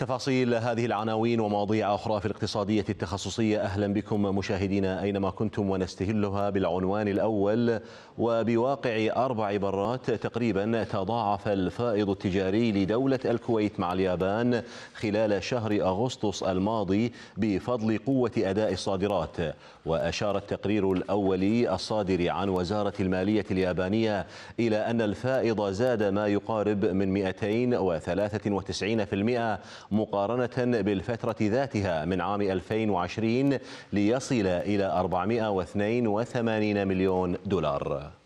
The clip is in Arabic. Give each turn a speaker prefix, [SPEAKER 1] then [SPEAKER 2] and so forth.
[SPEAKER 1] تفاصيل هذه العناوين ومواضيع أخرى في الاقتصادية التخصصية أهلا بكم مشاهدينا أينما كنتم ونستهلها بالعنوان الأول وبواقع أربع برات تقريبا تضاعف الفائض التجاري لدولة الكويت مع اليابان خلال شهر أغسطس الماضي بفضل قوة أداء الصادرات وأشار التقرير الأولي الصادر عن وزارة المالية اليابانية إلى أن الفائض زاد ما يقارب من 293% مقارنة بالفترة ذاتها من عام 2020 ليصل إلى 482 مليون دولار